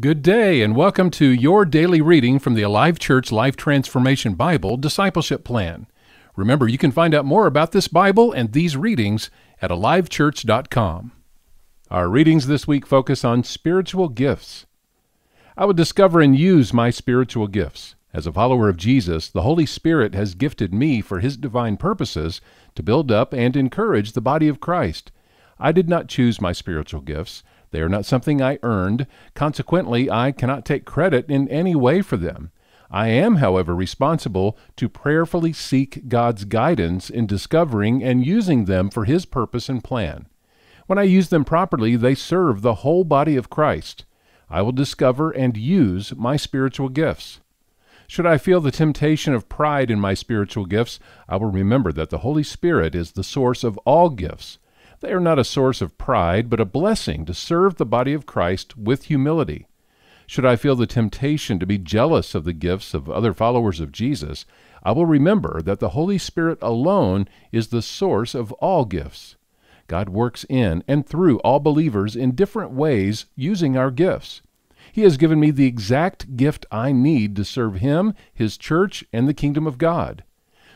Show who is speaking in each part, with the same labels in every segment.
Speaker 1: Good day, and welcome to your daily reading from the Alive Church Life Transformation Bible Discipleship Plan. Remember, you can find out more about this Bible and these readings at alivechurch.com. Our readings this week focus on spiritual gifts. I would discover and use my spiritual gifts. As a follower of Jesus, the Holy Spirit has gifted me for His divine purposes to build up and encourage the body of Christ. I did not choose my spiritual gifts. They are not something I earned. Consequently, I cannot take credit in any way for them. I am, however, responsible to prayerfully seek God's guidance in discovering and using them for His purpose and plan. When I use them properly, they serve the whole body of Christ. I will discover and use my spiritual gifts. Should I feel the temptation of pride in my spiritual gifts, I will remember that the Holy Spirit is the source of all gifts they are not a source of pride, but a blessing to serve the body of Christ with humility. Should I feel the temptation to be jealous of the gifts of other followers of Jesus, I will remember that the Holy Spirit alone is the source of all gifts. God works in and through all believers in different ways using our gifts. He has given me the exact gift I need to serve Him, His church, and the kingdom of God.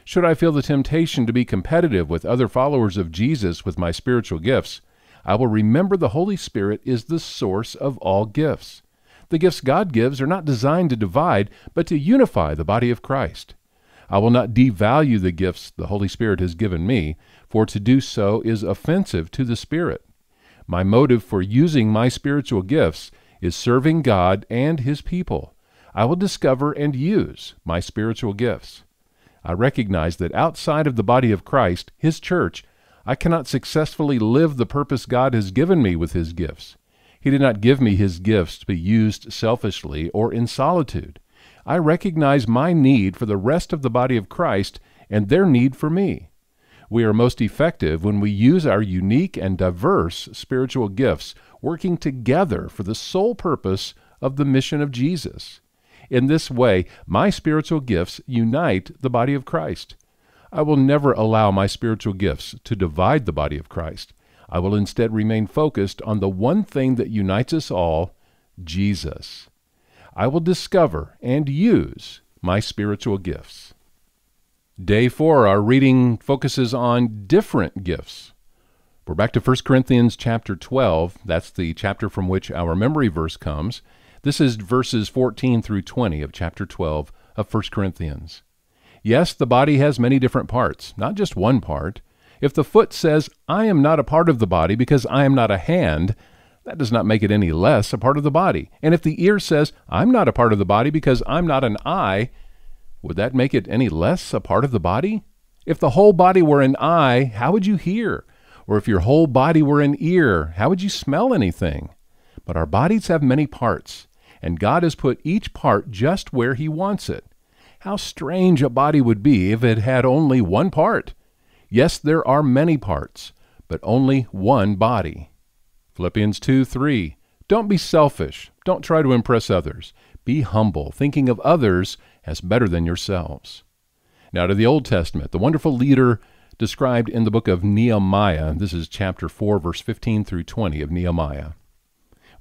Speaker 1: Should I feel the temptation to be competitive with other followers of Jesus with my spiritual gifts, I will remember the Holy Spirit is the source of all gifts. The gifts God gives are not designed to divide, but to unify the body of Christ. I will not devalue the gifts the Holy Spirit has given me, for to do so is offensive to the Spirit. My motive for using my spiritual gifts is serving God and His people. I will discover and use my spiritual gifts. I recognize that outside of the body of Christ, His church, I cannot successfully live the purpose God has given me with His gifts. He did not give me His gifts to be used selfishly or in solitude. I recognize my need for the rest of the body of Christ and their need for me. We are most effective when we use our unique and diverse spiritual gifts, working together for the sole purpose of the mission of Jesus. In this way, my spiritual gifts unite the body of Christ. I will never allow my spiritual gifts to divide the body of Christ. I will instead remain focused on the one thing that unites us all Jesus. I will discover and use my spiritual gifts. Day four, our reading focuses on different gifts. We're back to 1 Corinthians chapter 12. That's the chapter from which our memory verse comes. This is verses 14 through 20 of chapter 12 of 1 Corinthians. Yes, the body has many different parts, not just one part. If the foot says, I am not a part of the body because I am not a hand, that does not make it any less a part of the body. And if the ear says, I'm not a part of the body because I'm not an eye, would that make it any less a part of the body? If the whole body were an eye, how would you hear? Or if your whole body were an ear, how would you smell anything? But our bodies have many parts, and God has put each part just where He wants it. How strange a body would be if it had only one part! Yes, there are many parts, but only one body. Philippians 2 3. Don't be selfish. Don't try to impress others. Be humble, thinking of others as better than yourselves. Now to the Old Testament, the wonderful leader described in the book of Nehemiah. This is chapter 4, verse 15 through 20 of Nehemiah.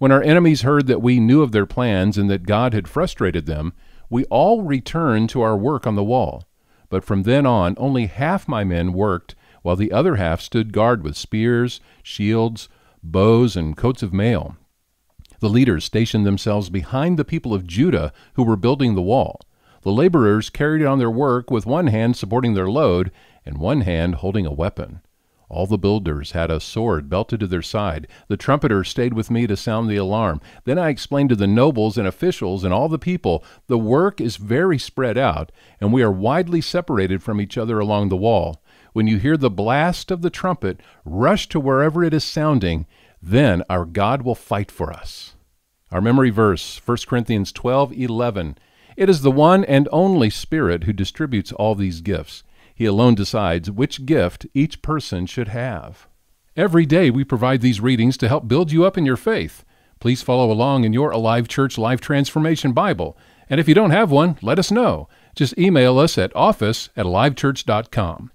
Speaker 1: When our enemies heard that we knew of their plans and that God had frustrated them, we all returned to our work on the wall. But from then on, only half my men worked, while the other half stood guard with spears, shields, bows, and coats of mail. The leaders stationed themselves behind the people of Judah who were building the wall. The laborers carried on their work with one hand supporting their load and one hand holding a weapon. All the builders had a sword belted to their side. The trumpeter stayed with me to sound the alarm. Then I explained to the nobles and officials and all the people the work is very spread out, and we are widely separated from each other along the wall. When you hear the blast of the trumpet, rush to wherever it is sounding. Then our God will fight for us. Our memory verse, 1 Corinthians 12 11. It is the one and only Spirit who distributes all these gifts. He alone decides which gift each person should have. Every day we provide these readings to help build you up in your faith. Please follow along in your Alive Church Life Transformation Bible. And if you don't have one, let us know. Just email us at office at alivechurch.com.